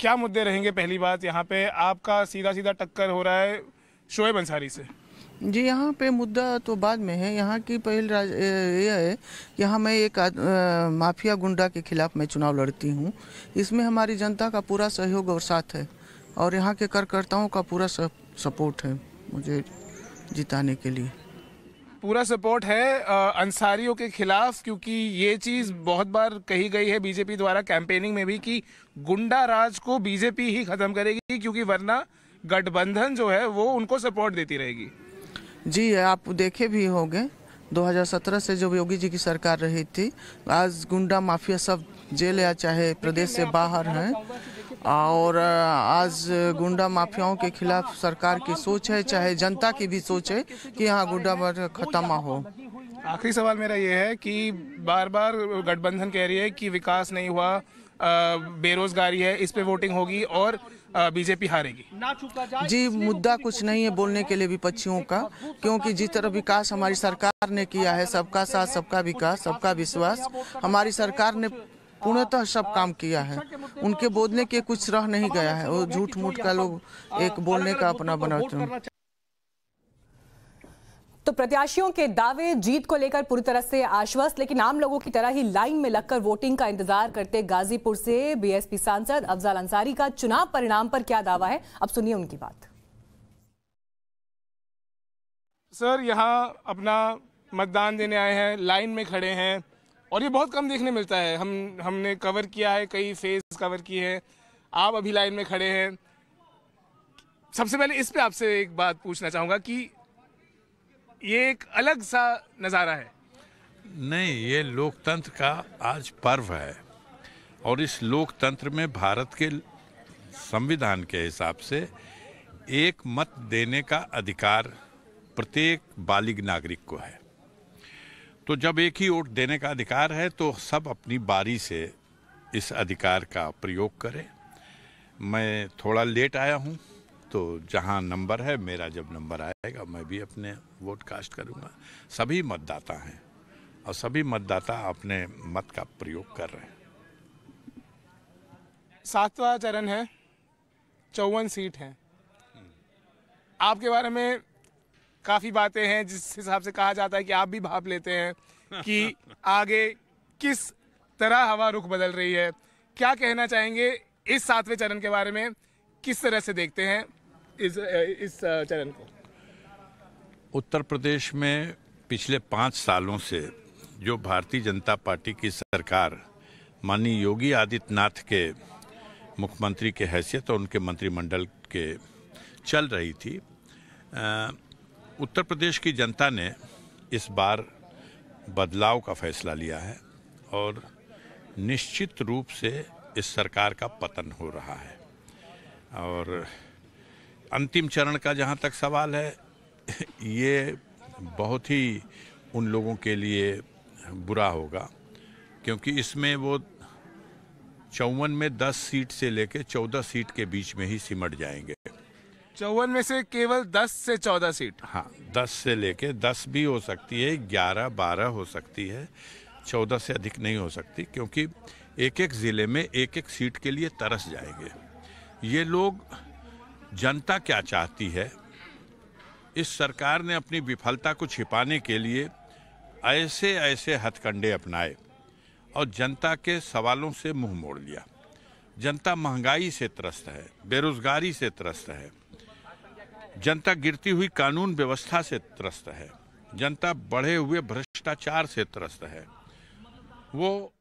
क्या मुद्दे रहेंगे पहली बात यहाँ पे आपका सीधा सीधा टक्कर हो रहा है शोएब अंसारी से जी यहाँ पे मुद्दा तो बाद में है यहाँ की पहल राज यह है कि हाँ मैं एक आ, माफिया गुंडा के खिलाफ मैं चुनाव लड़ती हूँ इसमें हमारी जनता का पूरा सहयोग और साथ है और यहाँ के कार्यकर्ताओं का पूरा सपोर्ट है मुझे जिताने के लिए पूरा सपोर्ट है आ, अंसारियों के खिलाफ क्योंकि ये चीज हम्म। बहुत बार कही गई है बीजेपी द्वारा कैंपेनिंग में भी कि गुंडा राज को बीजेपी ही खत्म करेगी क्योंकि वरना गठबंधन जो है वो उनको सपोर्ट देती रहेगी जी आप देखे भी होंगे 2017 से जब योगी जी की सरकार रही थी आज गुंडा माफिया सब जेल या चाहे प्रदेश से बाहर हैं और आज गुंडा माफियाओं के खिलाफ सरकार की सोच है चाहे जनता की भी सोच है कि यहाँ गुंडा खत्म हो आखिरी सवाल मेरा ये है कि बार बार गठबंधन कह रही है कि विकास नहीं हुआ बेरोजगारी है इस पे वोटिंग होगी और बीजेपी हारेगी जी मुद्दा कुछ नहीं है बोलने के लिए विपक्षियों का क्योंकि जिस तरह विकास हमारी सरकार ने किया है सबका साथ सबका विकास सबका विश्वास हमारी सरकार ने पूर्णतः सब काम किया है उनके बोलने के कुछ रह नहीं गया है वो झूठ मूठ का लोग एक बोलने का अपना बनाते तो प्रत्याशियों के दावे जीत को लेकर पूरी तरह से आश्वस्त लेकिन आम लोगों की तरह ही लाइन में लगकर वोटिंग का इंतजार करते गाजीपुर से बीएसपी सांसद अफजाल अंसारी का चुनाव परिणाम पर क्या दावा है अब सुनिए उनकी बात सर यहाँ अपना मतदान देने आए हैं लाइन में खड़े हैं और ये बहुत कम देखने मिलता है हम हमने कवर किया है कई फेज कवर किए हैं आप अभी लाइन में खड़े हैं सबसे पहले इस पे आपसे एक बात पूछना चाहूँगा कि ये एक अलग सा नज़ारा है नहीं ये लोकतंत्र का आज पर्व है और इस लोकतंत्र में भारत के संविधान के हिसाब से एक मत देने का अधिकार प्रत्येक बालिग नागरिक को है तो जब एक ही वोट देने का अधिकार है तो सब अपनी बारी से इस अधिकार का प्रयोग करें मैं थोड़ा लेट आया हूँ तो जहाँ नंबर है मेरा जब नंबर आएगा मैं भी अपने वोट कास्ट करूँगा सभी मतदाता हैं और सभी मतदाता अपने मत का प्रयोग कर रहे हैं सातवां चरण है चौवन सीट हैं आपके बारे में काफ़ी बातें हैं जिस हिसाब से कहा जाता है कि आप भी भाप लेते हैं कि आगे किस तरह हवा रुख बदल रही है क्या कहना चाहेंगे इस सातवें चरण के बारे में किस तरह से देखते हैं इस इस चरण को उत्तर प्रदेश में पिछले पाँच सालों से जो भारतीय जनता पार्टी की सरकार माननीय योगी आदित्यनाथ के मुख्यमंत्री के हैसियत और उनके मंत्रिमंडल के चल रही थी आ, उत्तर प्रदेश की जनता ने इस बार बदलाव का फैसला लिया है और निश्चित रूप से इस सरकार का पतन हो रहा है और अंतिम चरण का जहाँ तक सवाल है ये बहुत ही उन लोगों के लिए बुरा होगा क्योंकि इसमें वो चौवन में 10 सीट से लेकर 14 सीट के बीच में ही सिमट जाएंगे चौवन में से केवल दस से चौदह सीट हाँ दस से लेके दस भी हो सकती है ग्यारह बारह हो सकती है चौदह से अधिक नहीं हो सकती क्योंकि एक एक ज़िले में एक एक सीट के लिए तरस जाएंगे ये लोग जनता क्या चाहती है इस सरकार ने अपनी विफलता को छिपाने के लिए ऐसे ऐसे हथकंडे अपनाए और जनता के सवालों से मुंह मोड़ लिया जनता महंगाई से त्रस्त है बेरोजगारी से त्रस्त है जनता गिरती हुई कानून व्यवस्था से त्रस्त है जनता बढ़े हुए भ्रष्टाचार से त्रस्त है वो